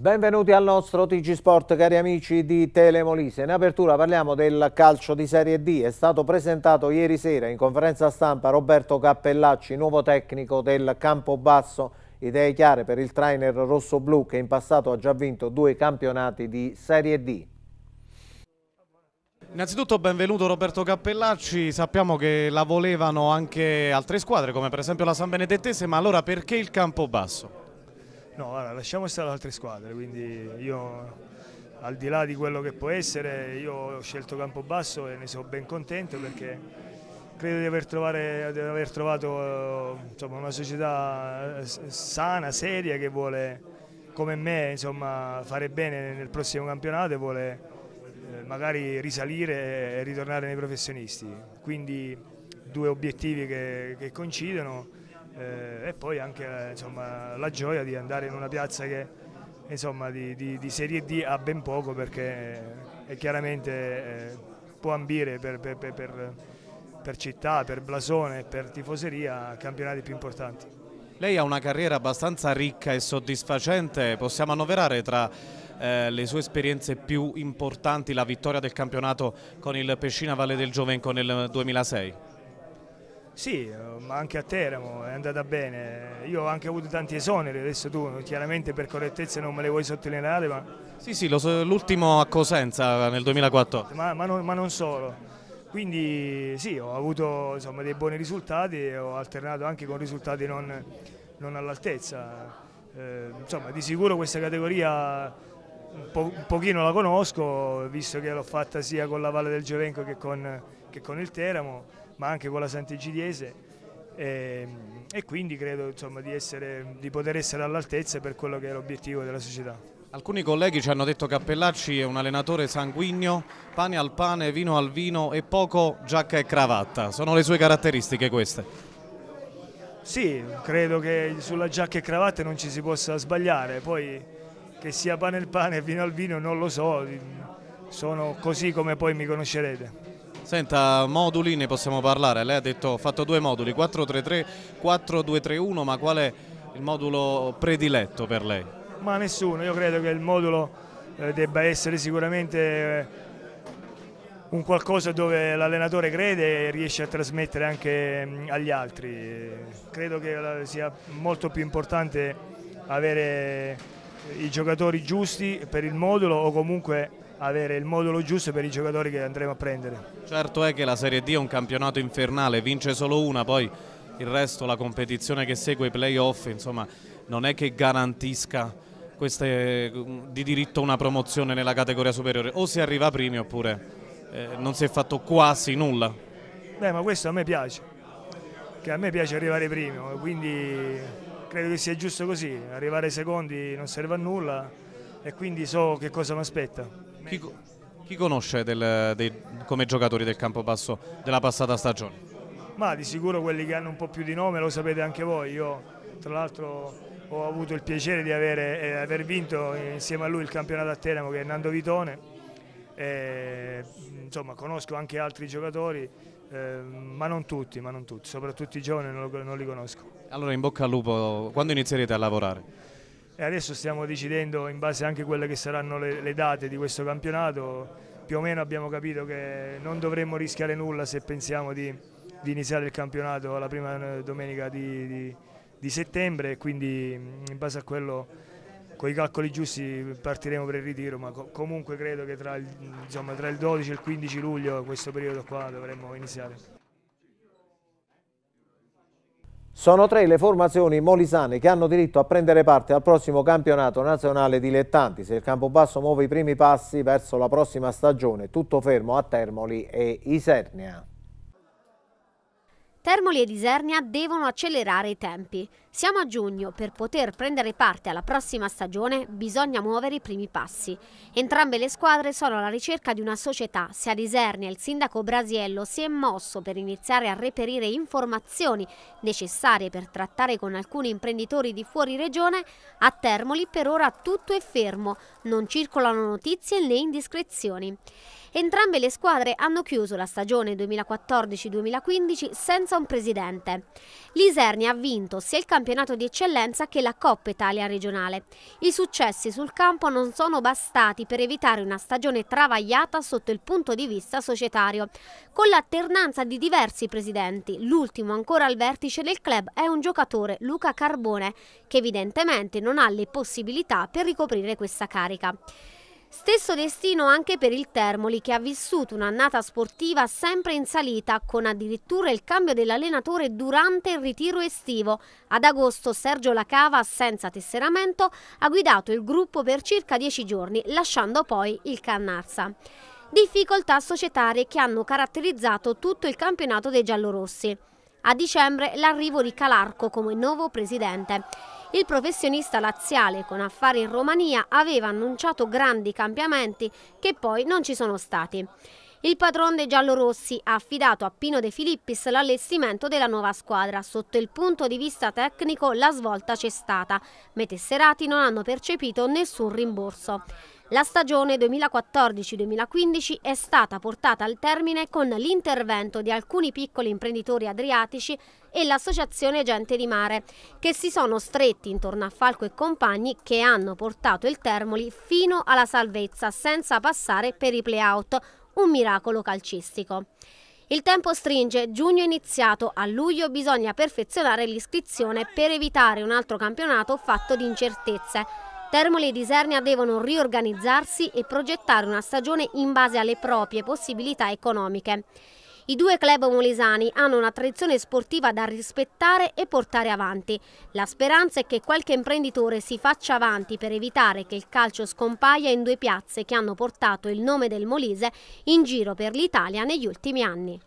Benvenuti al nostro TG Sport, cari amici di Telemolise. In apertura parliamo del calcio di Serie D. È stato presentato ieri sera in conferenza stampa Roberto Cappellacci, nuovo tecnico del Campobasso. Idee chiare per il trainer rosso-blu che in passato ha già vinto due campionati di Serie D. Innanzitutto benvenuto Roberto Cappellacci, sappiamo che la volevano anche altre squadre come per esempio la San Benedettese, ma allora perché il Campobasso? No, guarda, lasciamo stare le altre squadre, quindi io al di là di quello che può essere, io ho scelto Campobasso e ne sono ben contento perché credo di aver, trovare, di aver trovato insomma, una società eh, sana, seria che vuole come me insomma, fare bene nel prossimo campionato e vuole eh, magari risalire e ritornare nei professionisti. Quindi due obiettivi che, che coincidono eh, e poi anche insomma, la gioia di andare in una piazza che insomma, di, di, di, Serie D ha ben poco perché eh, chiaramente eh, può ambire per, per, per, per città, per blasone, per tifoseria campionati più importanti. Lei ha una carriera abbastanza ricca e soddisfacente, possiamo annoverare tra eh, le sue esperienze più importanti la vittoria del campionato con il Pescina Valle del Giovenco nel 2006? Sì, ehm, ma anche a Teramo è andata bene. Io ho anche avuto tanti esoneri, adesso tu chiaramente per correttezza non me le vuoi sottolineare. Ma... Sì, sì, so, l'ultimo a Cosenza eh, nel 2014. Ma, ma, non, ma, non, solo. Quindi sì, ho avuto insomma, dei buoni risultati e ho alternato anche con risultati non, non all'altezza. Eh, insomma, di sicuro questa categoria un, po un pochino la conosco, visto che l'ho fatta sia con la Valle del Giovenco che con, che con il Teramo ma anche con la Sant'Egidiese e, ehm, e quindi credo insomma, di, essere, di poter essere all'altezza per quello che è l'obiettivo della società. Alcuni colleghi ci hanno detto che Cappellacci è un allenatore sanguigno, pane al pane, vino al vino e poco giacca e cravatta. Sono le sue caratteristiche queste? Sì, credo che sulla giacca e cravatta non ci si possa sbagliare, poi che sia pane al pane e vino al vino non lo so, sono così come poi mi conoscerete. Senta, moduli ne possiamo parlare, lei ha detto ho fatto due moduli, 4-3-3, 4-2-3-1, ma qual è il modulo prediletto per lei? Ma nessuno, io credo che il modulo eh, debba essere sicuramente eh, un qualcosa dove l'allenatore crede e riesce a trasmettere anche mm, agli altri. credo che eh, sia molto più importante avere i giocatori giusti per il modulo o comunque avere il modulo giusto per i giocatori che andremo a prendere. Certo è che la Serie D è un campionato infernale, vince solo una, poi il resto, la competizione che segue i playoff, insomma, non è che garantisca queste, mm, di diritto una promozione nella categoria superiore, o si arriva primi oppure eh, non si è fatto quasi nulla. Beh, ma questo a me piace, che a me piace arrivare primi, quindi credo che sia giusto così, arrivare secondi non serve a nulla e quindi so che cosa mi aspetta. Chi, chi conosce del, dei, come giocatori del campo basso della passata stagione? Ma di sicuro quelli che hanno un po' più di nome lo sapete anche voi, io tra l'altro ho avuto il piacere di avere, eh, aver vinto insieme a lui il campionato a Teramo che è Nando Vitone, e, insomma conosco anche altri giocatori eh, ma, non tutti, ma non tutti, soprattutto i giovani non, non, li conosco. Allora in bocca al lupo, quando inizierete a lavorare? e adesso stiamo decidendo in base anche a quelle che saranno le, le date di questo campionato. Più o meno abbiamo capito che non dovremmo rischiare nulla se pensiamo di, di iniziare il campionato la prima eh, domenica di, di, di settembre quindi mm, in base a quello con i calcoli giusti partiremo per il ritiro ma co comunque credo che tra il, insomma, tra il 12 e il 15 luglio questo periodo qua dovremmo iniziare. Sono tre le formazioni molisane che hanno diritto a prendere parte al prossimo campionato nazionale dilettanti. Se il Campobasso muove i primi passi verso la prossima stagione, tutto fermo a Termoli e Isernia. Termoli e Isernia devono accelerare i tempi. Siamo a giugno, per poter prendere parte alla prossima stagione bisogna muovere i primi passi. Entrambe le squadre sono alla ricerca di una società. Se a Isernia il sindaco Brasiello si è mosso per iniziare a reperire informazioni necessarie per trattare con alcuni imprenditori di fuori regione, a Termoli per ora tutto è fermo, non circolano notizie né indiscrezioni. Entrambe le squadre hanno chiuso la stagione 2014-2015 senza un presidente. L'Isernia ha vinto sia il campionato di eccellenza che la Coppa Italia regionale. I successi sul campo non sono bastati per evitare una stagione travagliata sotto il punto di vista societario, con l'alternanza di diversi presidenti. L'ultimo ancora al vertice del club è un giocatore, Luca Carbone, che evidentemente non ha le possibilità per ricoprire questa carica. Stesso destino anche per il Termoli che ha vissuto un'annata sportiva sempre in salita con addirittura il cambio dell'allenatore durante il ritiro estivo. Ad agosto Sergio Lacava, senza tesseramento, ha guidato il gruppo per circa dieci giorni lasciando poi il Cannarsa. Difficoltà societarie che hanno caratterizzato tutto il campionato dei giallorossi a dicembre l'arrivo di Calarco come nuovo presidente. Il professionista laziale con affari in Romania aveva annunciato grandi cambiamenti che poi non ci sono stati. Il patron dei giallorossi ha affidato a Pino De Filippis l'allestimento della nuova squadra. Sotto il punto di vista tecnico la svolta c'è stata, ma i non hanno percepito nessun rimborso. La stagione 2014-2015 è stata portata al termine con l'intervento di alcuni piccoli imprenditori adriatici e l'associazione Gente di Mare, che si sono stretti intorno a Falco e compagni che hanno portato il Termoli fino alla salvezza senza passare per i playout, un miracolo calcistico. Il tempo stringe, giugno è iniziato, a luglio bisogna perfezionare l'iscrizione per evitare un altro campionato fatto di incertezze. Termoli e Disernia devono riorganizzarsi e progettare una stagione in base alle proprie possibilità economiche. I due club molisani hanno una tradizione sportiva da rispettare e portare avanti. La speranza è che qualche imprenditore si faccia avanti per evitare che il calcio scompaia in due piazze che hanno portato il nome del Molise in giro per l'Italia negli ultimi anni.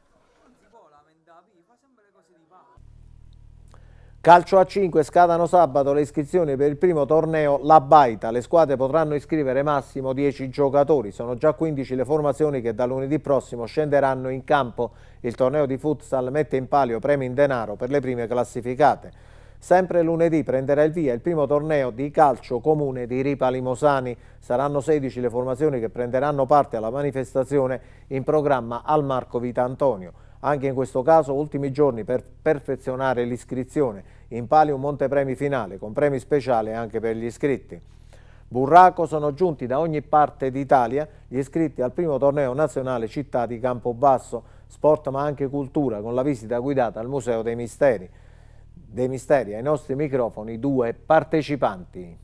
Calcio a 5, scadano sabato le iscrizioni per il primo torneo La Baita. Le squadre potranno iscrivere massimo 10 giocatori. Sono già 15 le formazioni che da lunedì prossimo scenderanno in campo. Il torneo di futsal mette in palio premi in denaro per le prime classificate. Sempre lunedì prenderà il via il primo torneo di calcio comune di Ripa Limosani. Saranno 16 le formazioni che prenderanno parte alla manifestazione in programma al Marco Vita Antonio. Anche in questo caso ultimi giorni per perfezionare l'iscrizione. In pali un montepremi finale con premi speciali anche per gli iscritti. Burraco sono giunti da ogni parte d'Italia gli iscritti al primo torneo nazionale città di Campobasso, sport ma anche cultura, con la visita guidata al Museo dei Misteri. Dei Misteri ai nostri microfoni due partecipanti.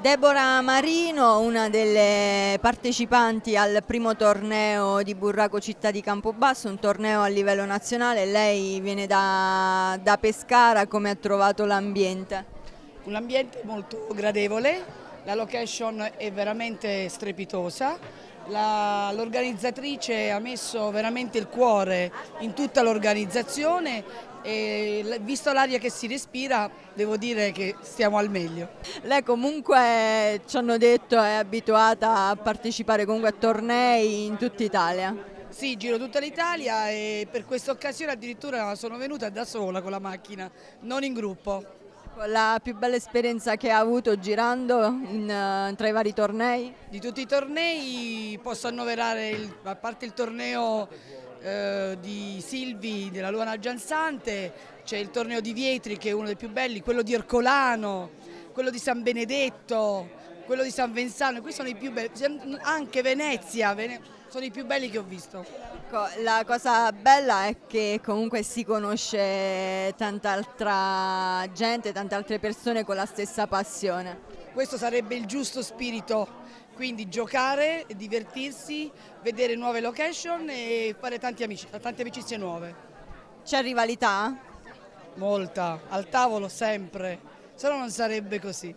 Deborah Marino, una delle partecipanti al primo torneo di Burraco Città di Campobasso, un torneo a livello nazionale, lei viene da, da Pescara, come ha trovato l'ambiente? Un ambiente molto gradevole, la location è veramente strepitosa, l'organizzatrice ha messo veramente il cuore in tutta l'organizzazione e visto l'aria che si respira devo dire che stiamo al meglio. Lei comunque eh, ci hanno detto è abituata a partecipare comunque a tornei in tutta Italia. Sì, giro tutta l'Italia e per questa occasione addirittura sono venuta da sola con la macchina, non in gruppo. La più bella esperienza che ha avuto girando in, eh, tra i vari tornei? Di tutti i tornei posso annoverare, il, a parte il torneo eh, di Silvi della Luana Giansante, c'è il torneo di Vietri che è uno dei più belli, quello di Ercolano, quello di San Benedetto, quello di San Vensano, qui sono i più belli, anche Venezia, sono i più belli che ho visto. Ecco, la cosa bella è che comunque si conosce tanta altra gente, tante altre persone con la stessa passione. Questo sarebbe il giusto spirito quindi giocare, divertirsi, vedere nuove location e fare tante amicizie, tante amicizie nuove. C'è rivalità? Molta, al tavolo sempre, se no non sarebbe così.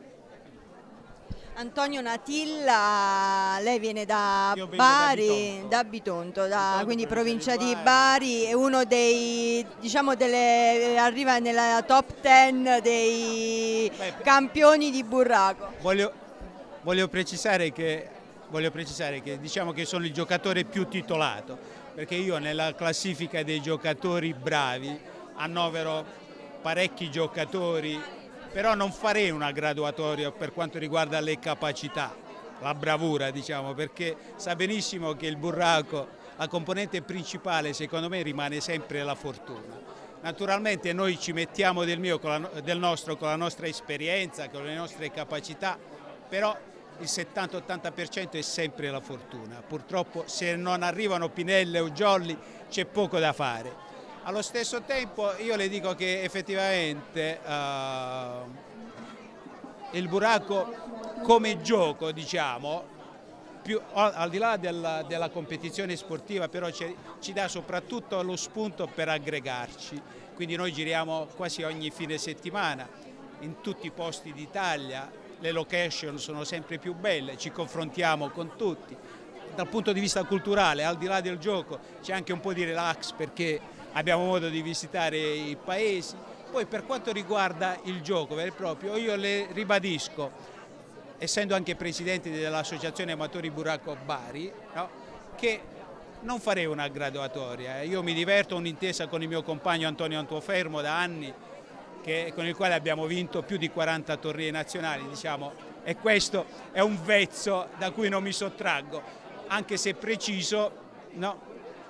Antonio Natilla, lei viene da Bari, da Bitonto, da Bitonto da, quindi provincia di Bari, è uno dei, diciamo, delle, arriva nella top 10 dei campioni di Burraco. Voglio voglio precisare che, voglio precisare che diciamo che sono il giocatore più titolato, perché io nella classifica dei giocatori bravi annovero parecchi giocatori, però non farei una graduatoria per quanto riguarda le capacità, la bravura diciamo, perché sa benissimo che il burraco, la componente principale secondo me rimane sempre la fortuna. Naturalmente noi ci mettiamo del, mio, del nostro con la nostra esperienza, con le nostre capacità, però il 70-80% è sempre la fortuna. Purtroppo se non arrivano Pinelle o Giolli c'è poco da fare. Allo stesso tempo io le dico che effettivamente uh, il buraco come gioco, diciamo, più, al di là della, della competizione sportiva, però ci dà soprattutto lo spunto per aggregarci. Quindi noi giriamo quasi ogni fine settimana in tutti i posti d'Italia, le location sono sempre più belle, ci confrontiamo con tutti. Dal punto di vista culturale, al di là del gioco, c'è anche un po' di relax perché abbiamo modo di visitare i paesi. Poi per quanto riguarda il gioco vero e proprio, io le ribadisco, essendo anche presidente dell'Associazione Amatori Buraco Bari, no? che non farei una graduatoria. Eh. Io mi diverto, ho un'intesa con il mio compagno Antonio Antuofermo da anni che, con il quale abbiamo vinto più di 40 torrie nazionali, diciamo, e questo è un vezzo da cui non mi sottraggo, anche se preciso no,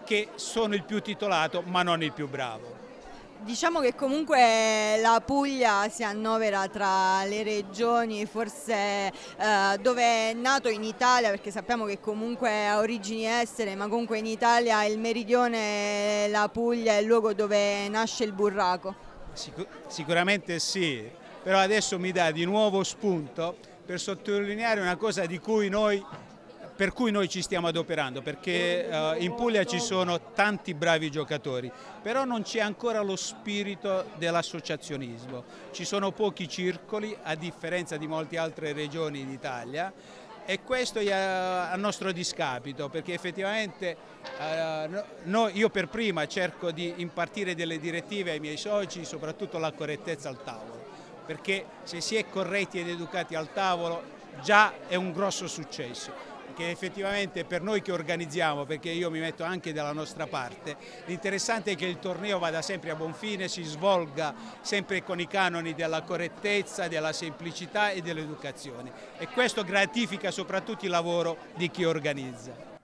che sono il più titolato ma non il più bravo. Diciamo che comunque la Puglia si annovera tra le regioni forse eh, dove è nato in Italia perché sappiamo che comunque ha origini estere ma comunque in Italia il meridione, la Puglia è il luogo dove nasce il burraco. Sicur sicuramente sì, però adesso mi dà di nuovo spunto per sottolineare una cosa cui noi, per cui noi ci stiamo adoperando, perché eh, in Puglia ci sono tanti bravi giocatori, però non c'è ancora lo spirito dell'associazionismo, ci sono pochi circoli a differenza di molte altre regioni d'Italia e questo è eh, a nostro discapito perché effettivamente eh, io per prima cerco di impartire delle direttive ai miei soci, soprattutto la correttezza al tavolo, perché se si è corretti ed educati al tavolo già è un grosso successo perché effettivamente per noi che organizziamo, perché io mi metto anche dalla nostra parte, l'interessante è che il torneo vada sempre a buon fine, si svolga sempre con i canoni della correttezza, della semplicità e dell'educazione e questo gratifica soprattutto il lavoro di chi organizza.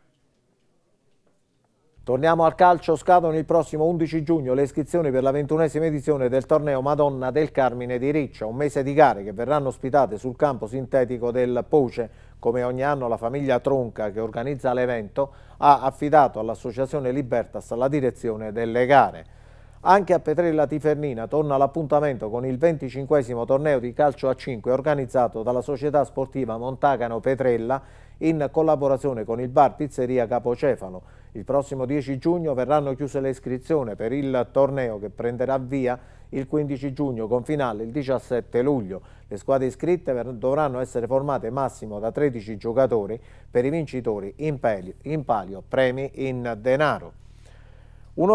Torniamo al calcio, scadono il prossimo 11 giugno le iscrizioni per la ventunesima edizione del torneo Madonna del Carmine di Riccia, un mese di gare che verranno ospitate sul campo sintetico del Poce. Come ogni anno la famiglia Tronca che organizza l'evento ha affidato all'associazione Libertas la direzione delle gare. Anche a Petrella Tifernina torna l'appuntamento con il 25 torneo di calcio a 5 organizzato dalla società sportiva Montagano Petrella in collaborazione con il bar Pizzeria Capocefalo. Il prossimo 10 giugno verranno chiuse le iscrizioni per il torneo che prenderà via il 15 giugno con finale il 17 luglio. Le squadre iscritte dovranno essere formate massimo da 13 giocatori per i vincitori in palio, in palio premi in denaro.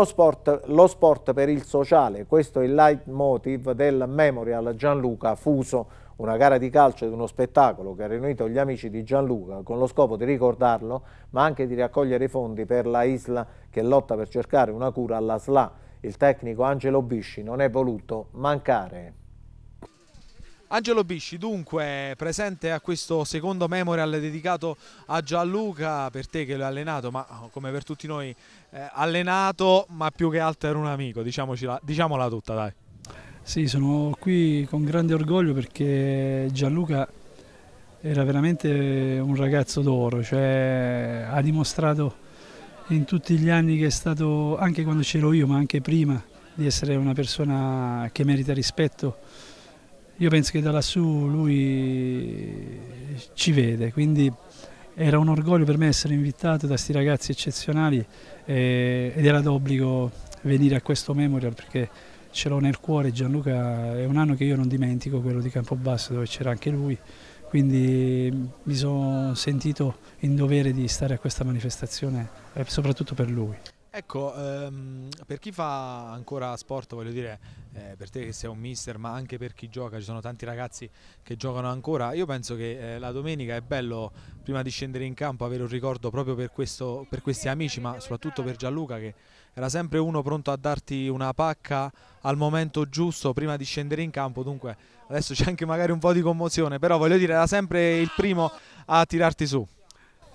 Sport, lo sport per il sociale, questo è il leitmotiv del Memorial Gianluca Fuso una gara di calcio ed uno spettacolo che ha riunito gli amici di Gianluca con lo scopo di ricordarlo, ma anche di raccogliere i fondi per la Isla che lotta per cercare una cura alla SLA. Il tecnico Angelo Bisci non è voluto mancare. Angelo Bisci dunque presente a questo secondo memorial dedicato a Gianluca per te che l'hai allenato ma oh, come per tutti noi eh, allenato ma più che altro era un amico diciamocela, diciamola tutta dai sì, sono qui con grande orgoglio perché Gianluca era veramente un ragazzo d'oro, cioè ha dimostrato in tutti gli anni che è stato, anche quando c'ero io, ma anche prima, di essere una persona che merita rispetto. Io penso che da lassù lui ci vede, quindi era un orgoglio per me essere invitato da questi ragazzi eccezionali eh, ed era d'obbligo venire a questo memorial perché ce l'ho nel cuore Gianluca, è un anno che io non dimentico, quello di Campobasso dove c'era anche lui, quindi mi sono sentito in dovere di stare a questa manifestazione, eh, soprattutto per lui. Ecco, ehm, per chi fa ancora sport, voglio dire, eh, per te che sei un mister, ma anche per chi gioca, ci sono tanti ragazzi che giocano ancora, io penso che eh, la domenica è bello, prima di scendere in campo, avere un ricordo proprio per, questo, per questi amici, ma soprattutto per Gianluca che era sempre uno pronto a darti una pacca al momento giusto prima di scendere in campo, dunque adesso c'è anche magari un po' di commozione, però voglio dire era sempre il primo a tirarti su.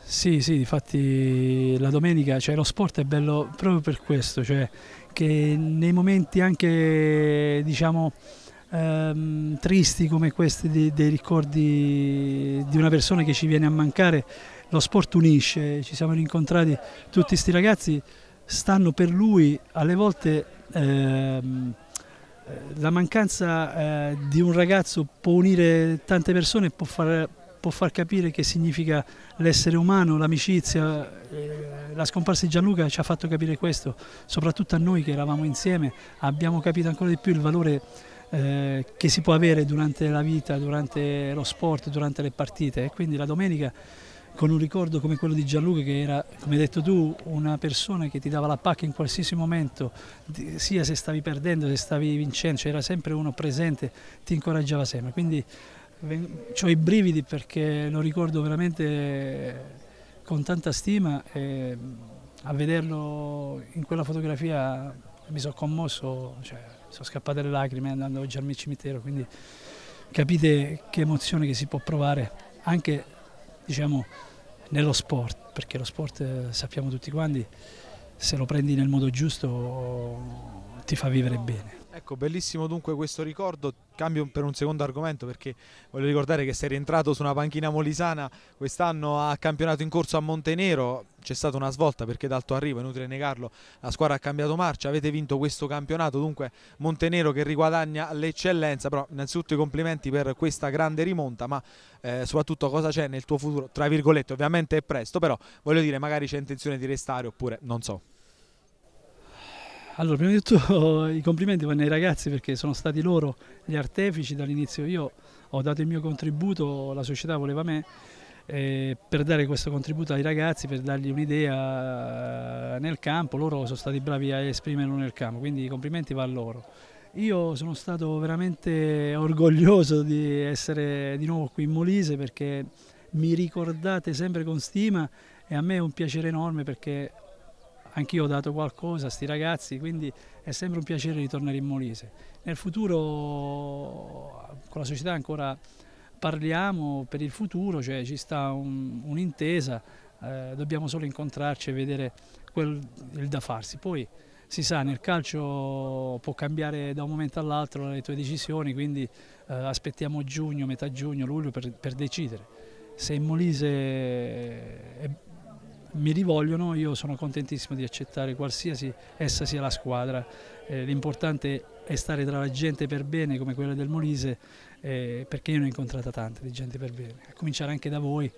Sì, sì, infatti la domenica, cioè lo sport è bello proprio per questo, cioè che nei momenti anche diciamo ehm, tristi come questi di, dei ricordi di una persona che ci viene a mancare, lo sport unisce, ci siamo rincontrati tutti questi ragazzi stanno per lui alle volte ehm, la mancanza eh, di un ragazzo può unire tante persone può far, può far capire che significa l'essere umano, l'amicizia. Eh, la scomparsa di Gianluca ci ha fatto capire questo, soprattutto a noi che eravamo insieme, abbiamo capito ancora di più il valore eh, che si può avere durante la vita, durante lo sport, durante le partite e quindi la domenica con un ricordo come quello di Gianluca che era, come hai detto tu, una persona che ti dava la pacca in qualsiasi momento, sia se stavi perdendo, se stavi vincendo, cioè era sempre uno presente, ti incoraggiava sempre. Quindi ho i brividi perché lo ricordo veramente con tanta stima e a vederlo in quella fotografia mi sono commosso, cioè, sono scappate le lacrime andando oggi al mio cimitero, quindi capite che emozione che si può provare anche diciamo, nello sport, perché lo sport eh, sappiamo tutti quanti, se lo prendi nel modo giusto ti fa vivere bene. Ecco, bellissimo dunque questo ricordo, cambio per un secondo argomento perché voglio ricordare che sei rientrato su una panchina molisana quest'anno a campionato in corso a Montenero, c'è stata una svolta perché dal tuo arrivo, inutile negarlo, la squadra ha cambiato marcia, avete vinto questo campionato, dunque Montenero che riguadagna l'eccellenza, però innanzitutto i complimenti per questa grande rimonta, ma eh, soprattutto cosa c'è nel tuo futuro, tra virgolette ovviamente è presto, però voglio dire magari c'è intenzione di restare oppure non so. Allora, prima di tutto i complimenti vanno ai ragazzi perché sono stati loro gli artefici dall'inizio. Io ho dato il mio contributo, la società voleva me, eh, per dare questo contributo ai ragazzi, per dargli un'idea eh, nel campo. Loro sono stati bravi a esprimerlo nel campo, quindi i complimenti vanno a loro. Io sono stato veramente orgoglioso di essere di nuovo qui in Molise perché mi ricordate sempre con stima e a me è un piacere enorme perché anch'io ho dato qualcosa a questi ragazzi, quindi è sempre un piacere ritornare in Molise. Nel futuro con la società ancora parliamo per il futuro, cioè ci sta un'intesa, eh, dobbiamo solo incontrarci e vedere quel, il da farsi. Poi si sa, nel calcio può cambiare da un momento all'altro le tue decisioni, quindi eh, aspettiamo giugno, metà giugno, luglio per, per decidere. Se in Molise è mi rivolgono, io sono contentissimo di accettare qualsiasi essa sia la squadra. Eh, l'importante è stare tra la gente per bene come quella del Molise, eh, perché io ne ho incontrata tante di gente per bene, a cominciare anche da voi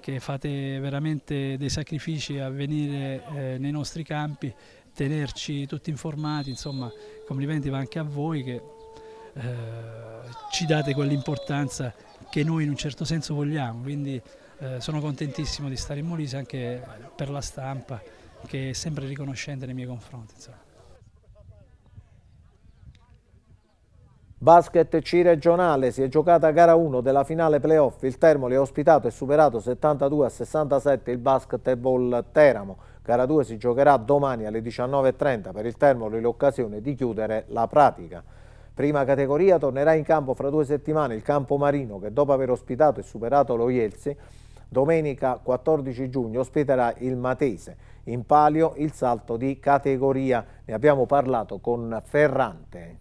che fate veramente dei sacrifici a venire eh, nei nostri campi, tenerci tutti informati, insomma complimenti va anche a voi che eh, ci date quell'importanza che noi in un certo senso vogliamo, quindi eh, sono contentissimo di stare in Molise anche per la stampa che è sempre riconoscente nei miei confronti. Insomma. Basket C regionale, si è giocata gara 1 della finale playoff, il Termoli ha ospitato e superato 72 a 67 il basketball Teramo. Gara 2 si giocherà domani alle 19.30 per il Termoli l'occasione di chiudere la pratica. Prima categoria tornerà in campo fra due settimane il campo Marino che dopo aver ospitato e superato lo Ielsi Domenica 14 giugno ospiterà il Matese, in palio il salto di categoria. Ne abbiamo parlato con Ferrante.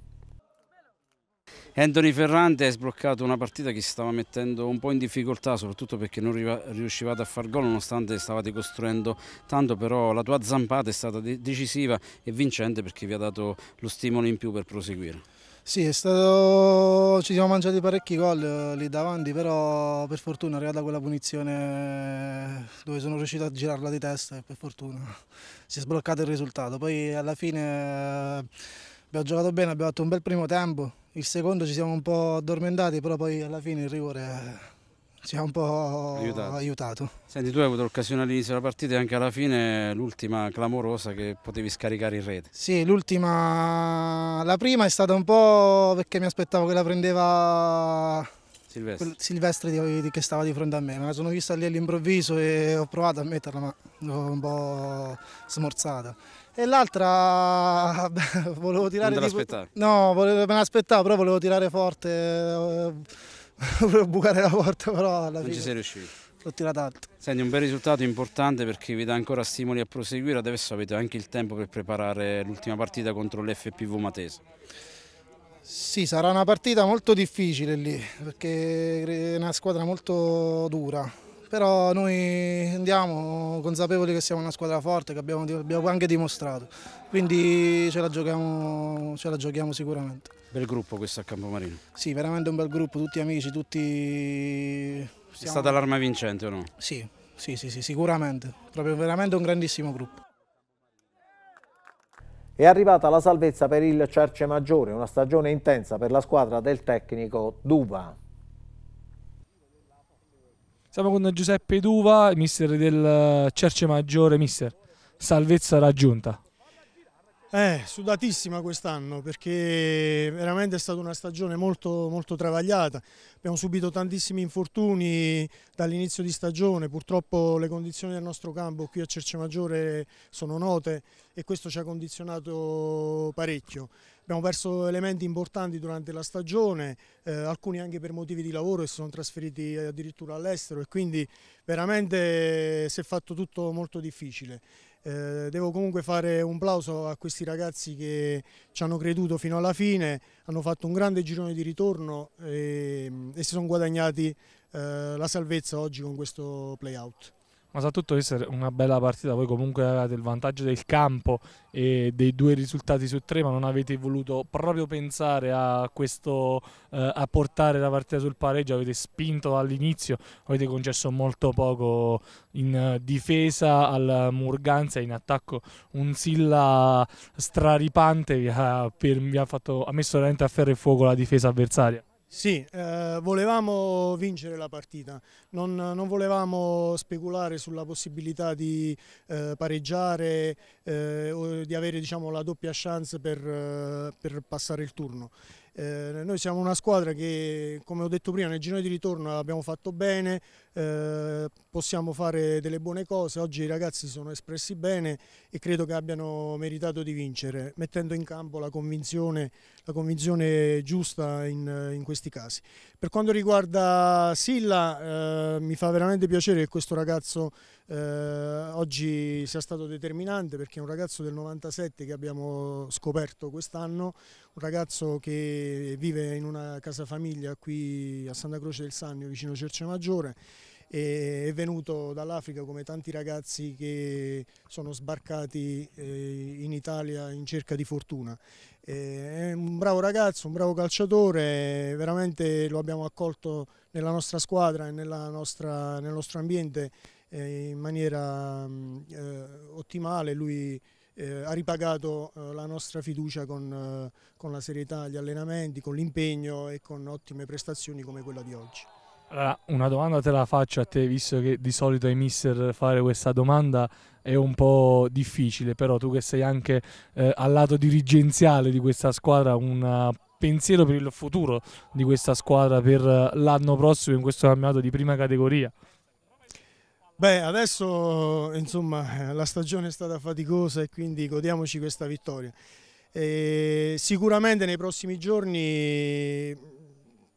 Anthony Ferrante ha sbloccato una partita che si stava mettendo un po' in difficoltà, soprattutto perché non riuscivate a far gol nonostante stavate costruendo tanto, però la tua zampata è stata decisiva e vincente perché vi ha dato lo stimolo in più per proseguire. Sì, stato... ci siamo mangiati parecchi gol eh, lì davanti, però per fortuna è arrivata quella punizione dove sono riuscito a girarla di testa e per fortuna si è sbloccato il risultato. Poi alla fine eh, abbiamo giocato bene, abbiamo fatto un bel primo tempo, il secondo ci siamo un po' addormentati, però poi alla fine il rigore ci ha un po' aiutato. aiutato. Senti, tu hai avuto l'occasione all'inizio della partita e anche alla fine l'ultima clamorosa che potevi scaricare in rete. Sì, l'ultima, la prima è stata un po' perché mi aspettavo che la prendeva Silvestri, Silvestri di, di, che stava di fronte a me, ma sono vista lì all'improvviso e ho provato a metterla ma l'ho un po' smorzata. E l'altra volevo tirare... Non te l'aspettavi? No, volevo, me l'aspettavo, però volevo tirare forte eh, volevo bucare la porta, però alla non fine... Non ci sei riuscito. L'ho tirato alto. Senti, un bel risultato importante perché vi dà ancora stimoli a proseguire. Adesso avete anche il tempo per preparare l'ultima partita contro l'FPV Matese. Sì, sarà una partita molto difficile lì, perché è una squadra molto dura però noi andiamo consapevoli che siamo una squadra forte, che abbiamo, abbiamo anche dimostrato, quindi ce la, giochiamo, ce la giochiamo sicuramente. Bel gruppo questo a Campomarino? Sì, veramente un bel gruppo, tutti amici, tutti... Siamo... È stata l'arma vincente o no? Sì, sì, sì, sì, sicuramente, proprio veramente un grandissimo gruppo. È arrivata la salvezza per il Cerce Maggiore, una stagione intensa per la squadra del tecnico Duva. Siamo con Giuseppe Duva, mister del eh, Cerce Maggiore, mister. Salvezza raggiunta. Eh, sudatissima quest'anno perché veramente è stata una stagione molto, molto travagliata, abbiamo subito tantissimi infortuni dall'inizio di stagione, purtroppo le condizioni del nostro campo qui a Cerce Maggiore sono note e questo ci ha condizionato parecchio. Abbiamo perso elementi importanti durante la stagione, eh, alcuni anche per motivi di lavoro e si sono trasferiti addirittura all'estero e quindi veramente si è fatto tutto molto difficile. Eh, devo comunque fare un plauso a questi ragazzi che ci hanno creduto fino alla fine, hanno fatto un grande girone di ritorno e, e si sono guadagnati eh, la salvezza oggi con questo playout ma soprattutto essere una bella partita. Voi comunque avevate il vantaggio del campo e dei due risultati su tre, ma non avete voluto proprio pensare a, questo, eh, a portare la partita sul pareggio. Avete spinto all'inizio, avete concesso molto poco in difesa al Murganza, in attacco un Silla straripante vi ha, per, vi ha, fatto, ha messo veramente a ferro e fuoco la difesa avversaria. Sì, eh, volevamo vincere la partita, non, non, volevamo speculare sulla possibilità di eh, pareggiare eh, o di avere diciamo, la doppia chance per, eh, per passare il turno. Eh, noi siamo una squadra che, come ho detto prima, nel giro di ritorno abbiamo fatto bene, eh, possiamo fare delle buone cose, oggi i ragazzi sono espressi bene e credo che abbiano meritato di vincere, mettendo in campo la convinzione, la convinzione giusta in, in, questi casi. Per quanto riguarda Silla, eh, mi fa veramente piacere che questo ragazzo eh, oggi sia stato determinante perché è un ragazzo del 97 che abbiamo scoperto quest'anno, un ragazzo che vive in una casa famiglia qui a Santa Croce del Sannio vicino Cerce Maggiore è venuto dall'Africa come tanti ragazzi che sono sbarcati eh, in Italia in cerca di fortuna. Eh, è un bravo ragazzo, un bravo calciatore, eh, veramente lo abbiamo accolto nella nostra squadra e nostra, nel nostro ambiente in maniera mm, ottimale. Lui eh, ha ripagato eh, la nostra fiducia con, eh, con la serietà, gli allenamenti, con l'impegno e con ottime prestazioni come quella di oggi. Allora, una domanda te la faccio a te, visto che di solito ai mister fare questa domanda è un po' difficile, però tu che sei anche eh, al lato dirigenziale di questa squadra, un eh, pensiero per il futuro di questa squadra per eh, l'anno prossimo in questo campionato di prima categoria? Beh, adesso insomma la stagione è stata faticosa e quindi godiamoci questa vittoria. E sicuramente nei prossimi giorni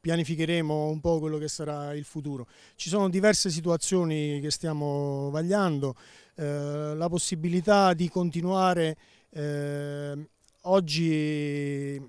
pianificheremo un po' quello che sarà il futuro. Ci sono diverse situazioni che stiamo vagliando, eh, la possibilità di continuare eh, oggi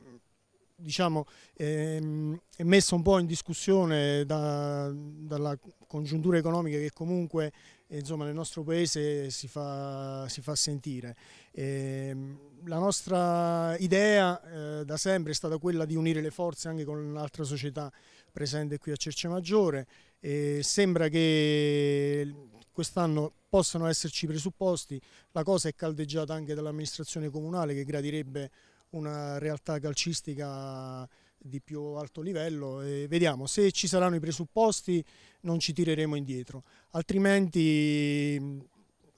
diciamo, ehm, è messa un po' in discussione da, dalla congiuntura economica che comunque insomma, nel nostro paese si fa, si fa sentire. E ehm, la nostra idea eh, da sempre è stata quella di unire le forze anche con un'altra società presente qui a Cercemaggiore. e sembra che quest'anno possano esserci presupposti, la cosa è caldeggiata anche dall'amministrazione comunale che gradirebbe una realtà calcistica di più alto livello e vediamo se ci saranno i presupposti non ci tireremo indietro, altrimenti mm,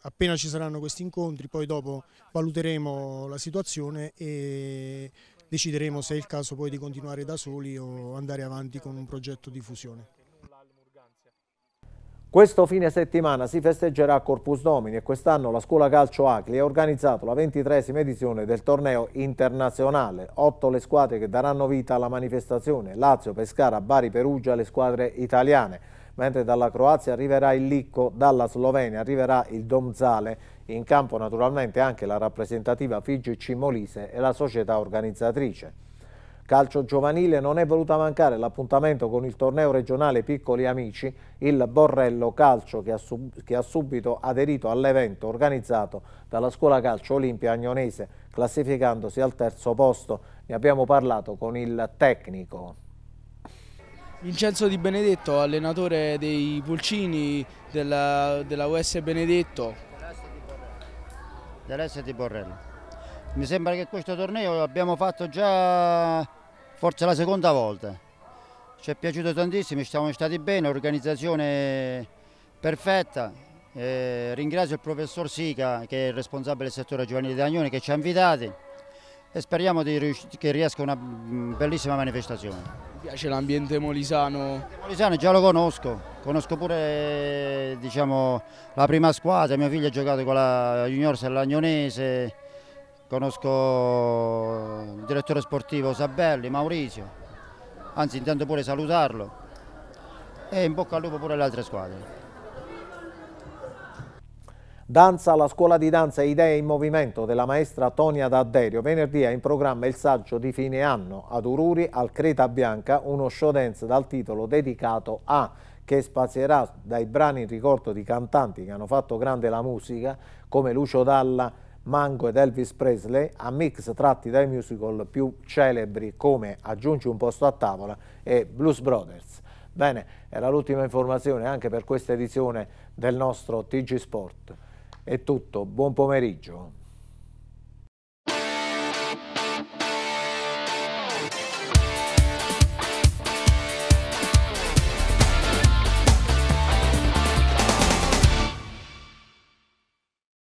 appena ci saranno questi incontri poi dopo valuteremo la situazione e decideremo se è il caso poi di continuare da soli o andare avanti con un progetto di fusione. Questo fine settimana si festeggerà Corpus Domini e quest'anno la scuola calcio Acli ha organizzato la ventitresima edizione del torneo internazionale. Otto le squadre che daranno vita alla manifestazione, Lazio, Pescara, Bari, Perugia, le squadre italiane mentre dalla Croazia arriverà il Licco, dalla Slovenia arriverà il Domzale, in campo naturalmente anche la rappresentativa Figi Cimolise e la società organizzatrice. Calcio giovanile non è voluta mancare l'appuntamento con il torneo regionale Piccoli Amici, il Borrello Calcio che ha, sub che ha subito aderito all'evento organizzato dalla Scuola Calcio Olimpia Agnonese, classificandosi al terzo posto. Ne abbiamo parlato con il tecnico. Vincenzo Di Benedetto, allenatore dei Pulcini della, della US Benedetto. Dell'Est di Borrello. Mi sembra che questo torneo l'abbiamo fatto già forse la seconda volta. Ci è piaciuto tantissimo, ci siamo stati bene, organizzazione perfetta. Eh, ringrazio il professor Sica che è il responsabile del settore giovanile di Agnone che ci ha invitati e speriamo che riesca una mm, bellissima manifestazione. Mi piace l'ambiente molisano. Molisano già lo conosco, conosco pure diciamo, la prima squadra, mio figlio ha giocato con la Juniors e l'Agnonese, conosco il direttore sportivo Sabelli, Maurizio, anzi intendo pure salutarlo e in bocca al lupo pure le altre squadre. Danza alla scuola di danza e Idee in Movimento della maestra Tonia D'Adderio. Venerdì è in programma il saggio di fine anno ad Ururi al Creta Bianca, uno show dance dal titolo dedicato a che spazierà dai brani in ricordo di cantanti che hanno fatto grande la musica come Lucio Dalla, Mango ed Elvis Presley a mix tratti dai musical più celebri come Aggiungi un posto a tavola e Blues Brothers. Bene, era l'ultima informazione anche per questa edizione del nostro TG Sport. È tutto, buon pomeriggio.